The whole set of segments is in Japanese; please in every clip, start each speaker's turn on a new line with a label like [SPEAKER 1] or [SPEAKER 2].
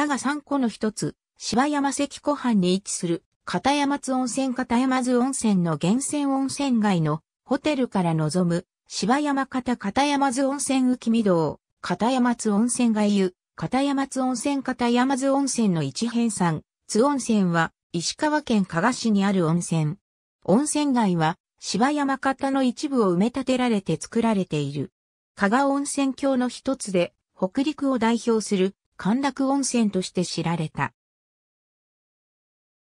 [SPEAKER 1] 片が3個の一つ、芝山関湖畔に位置する、片山津温泉片山津温泉の源泉温泉街のホテルから望む、芝山方片山津温泉浮見道、片山津温泉街湯、片山津温泉片山津温泉の一辺山、津温泉は、石川県加賀市にある温泉。温泉街は、芝山方の一部を埋め立てられて作られている。加賀温泉郷の一つで、北陸を代表する歓楽温泉として知られた。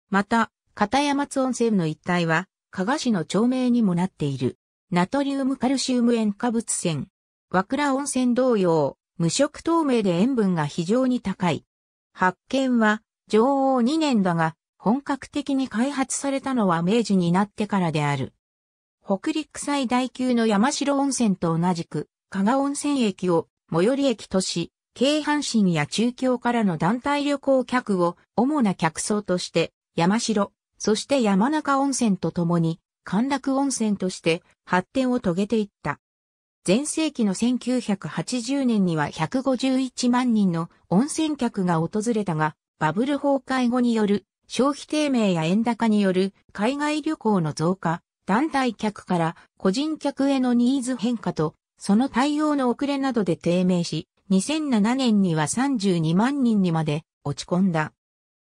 [SPEAKER 1] また、片山津温泉の一帯は、加賀市の町名にもなっている。ナトリウムカルシウム塩化物泉。和倉温泉同様、無色透明で塩分が非常に高い。発見は、上王2年だが、本格的に開発されたのは明治になってからである。北陸最大級の山城温泉と同じく、加賀温泉駅を最寄り駅とし、京阪神や中京からの団体旅行客を主な客層として山城、そして山中温泉とともに歓楽温泉として発展を遂げていった。前世紀の1980年には151万人の温泉客が訪れたが、バブル崩壊後による消費低迷や円高による海外旅行の増加、団体客から個人客へのニーズ変化と、その対応の遅れなどで低迷し、2007年には32万人にまで落ち込んだ。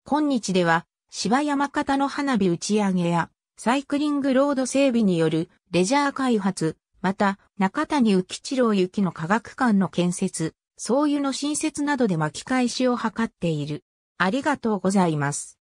[SPEAKER 1] 今日では芝山形の花火打ち上げやサイクリングロード整備によるレジャー開発、また中谷浮一郎行きの科学館の建設、そういうの新設などで巻き返しを図っている。ありがとうございます。